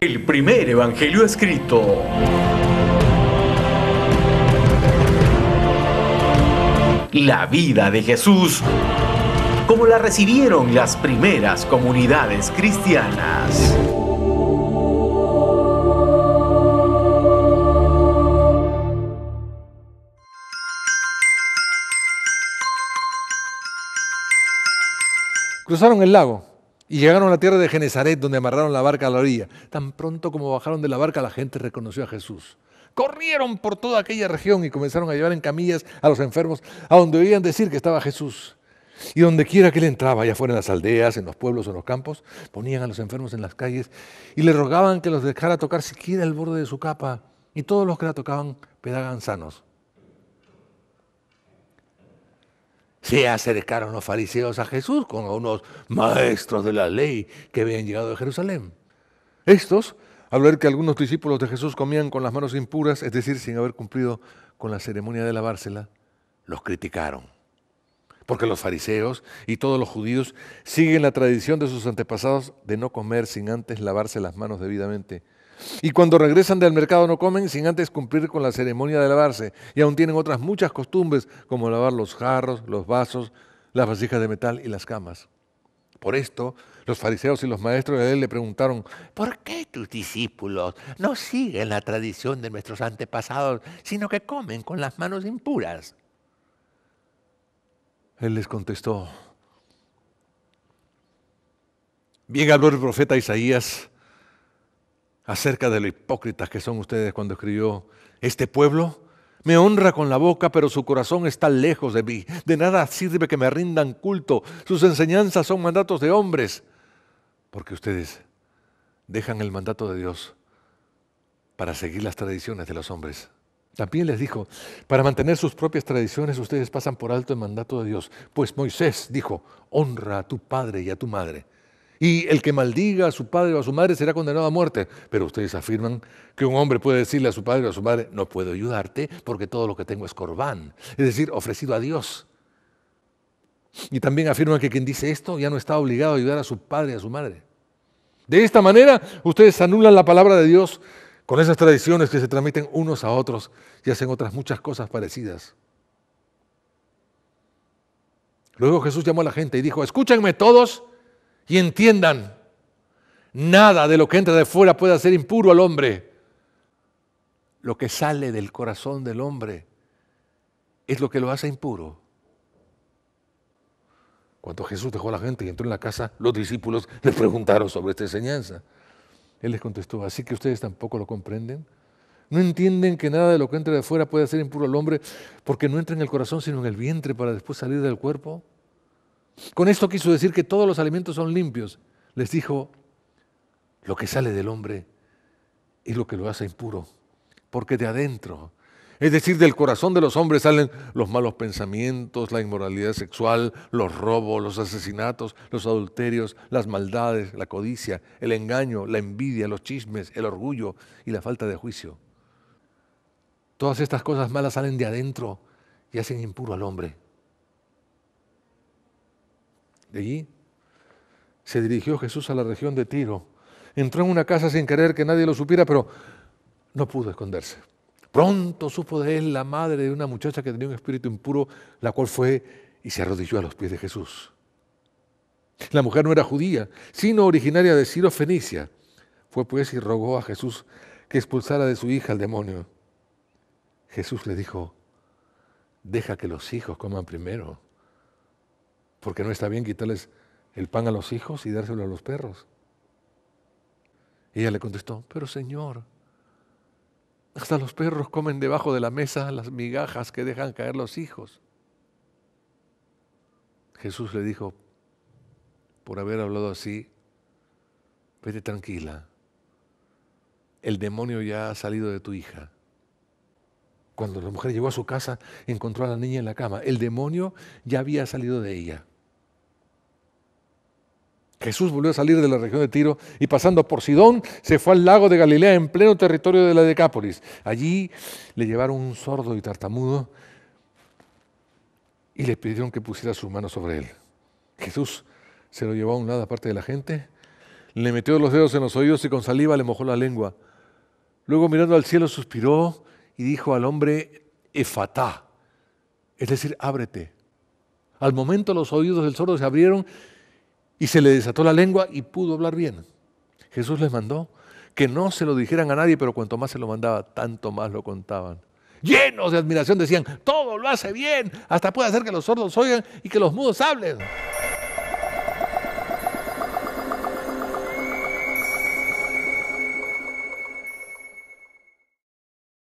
El primer Evangelio escrito. La vida de Jesús como la recibieron las primeras comunidades cristianas. Cruzaron el lago y llegaron a la tierra de Genezaret, donde amarraron la barca a la orilla. Tan pronto como bajaron de la barca, la gente reconoció a Jesús. Corrieron por toda aquella región y comenzaron a llevar en camillas a los enfermos a donde oían decir que estaba Jesús. Y donde quiera que él entraba, ya fuera en las aldeas, en los pueblos o en los campos, ponían a los enfermos en las calles y le rogaban que los dejara tocar siquiera el borde de su capa. Y todos los que la tocaban pedaban sanos. Se acercaron los fariseos a Jesús con unos maestros de la ley que habían llegado de Jerusalén. Estos, al ver que algunos discípulos de Jesús comían con las manos impuras, es decir, sin haber cumplido con la ceremonia de lavársela, los criticaron. Porque los fariseos y todos los judíos siguen la tradición de sus antepasados de no comer sin antes lavarse las manos debidamente y cuando regresan del mercado no comen sin antes cumplir con la ceremonia de lavarse. Y aún tienen otras muchas costumbres como lavar los jarros, los vasos, las vasijas de metal y las camas. Por esto, los fariseos y los maestros de él le preguntaron, ¿por qué tus discípulos no siguen la tradición de nuestros antepasados, sino que comen con las manos impuras? Él les contestó, bien habló el profeta Isaías acerca de lo hipócritas que son ustedes cuando escribió, este pueblo me honra con la boca, pero su corazón está lejos de mí. De nada sirve que me rindan culto. Sus enseñanzas son mandatos de hombres, porque ustedes dejan el mandato de Dios para seguir las tradiciones de los hombres. También les dijo, para mantener sus propias tradiciones ustedes pasan por alto el mandato de Dios, pues Moisés dijo, honra a tu padre y a tu madre. Y el que maldiga a su padre o a su madre será condenado a muerte. Pero ustedes afirman que un hombre puede decirle a su padre o a su madre, no puedo ayudarte porque todo lo que tengo es corbán, es decir, ofrecido a Dios. Y también afirman que quien dice esto ya no está obligado a ayudar a su padre y a su madre. De esta manera, ustedes anulan la palabra de Dios con esas tradiciones que se transmiten unos a otros y hacen otras muchas cosas parecidas. Luego Jesús llamó a la gente y dijo, escúchenme todos y entiendan, nada de lo que entra de fuera puede hacer impuro al hombre. Lo que sale del corazón del hombre es lo que lo hace impuro. Cuando Jesús dejó a la gente y entró en la casa, los discípulos le preguntaron sobre esta enseñanza. Él les contestó, así que ustedes tampoco lo comprenden. No entienden que nada de lo que entra de fuera puede hacer impuro al hombre, porque no entra en el corazón, sino en el vientre para después salir del cuerpo. Con esto quiso decir que todos los alimentos son limpios. Les dijo, lo que sale del hombre es lo que lo hace impuro, porque de adentro, es decir, del corazón de los hombres salen los malos pensamientos, la inmoralidad sexual, los robos, los asesinatos, los adulterios, las maldades, la codicia, el engaño, la envidia, los chismes, el orgullo y la falta de juicio. Todas estas cosas malas salen de adentro y hacen impuro al hombre. De allí se dirigió Jesús a la región de Tiro. Entró en una casa sin querer que nadie lo supiera, pero no pudo esconderse. Pronto supo de él la madre de una muchacha que tenía un espíritu impuro, la cual fue y se arrodilló a los pies de Jesús. La mujer no era judía, sino originaria de Ciro Fenicia. Fue pues y rogó a Jesús que expulsara de su hija al demonio. Jesús le dijo, deja que los hijos coman primero porque no está bien quitarles el pan a los hijos y dárselo a los perros. ella le contestó, pero Señor, hasta los perros comen debajo de la mesa las migajas que dejan caer los hijos. Jesús le dijo, por haber hablado así, vete tranquila, el demonio ya ha salido de tu hija. Cuando la mujer llegó a su casa, encontró a la niña en la cama. El demonio ya había salido de ella. Jesús volvió a salir de la región de Tiro y pasando por Sidón se fue al lago de Galilea en pleno territorio de la Decápolis. Allí le llevaron un sordo y tartamudo y le pidieron que pusiera su mano sobre él. Jesús se lo llevó a un lado aparte de la gente, le metió los dedos en los oídos y con saliva le mojó la lengua. Luego mirando al cielo suspiró y dijo al hombre, Efatá, es decir, ábrete. Al momento los oídos del sordo se abrieron y se le desató la lengua y pudo hablar bien. Jesús les mandó que no se lo dijeran a nadie, pero cuanto más se lo mandaba, tanto más lo contaban. Llenos de admiración decían, todo lo hace bien, hasta puede hacer que los sordos oigan y que los mudos hablen.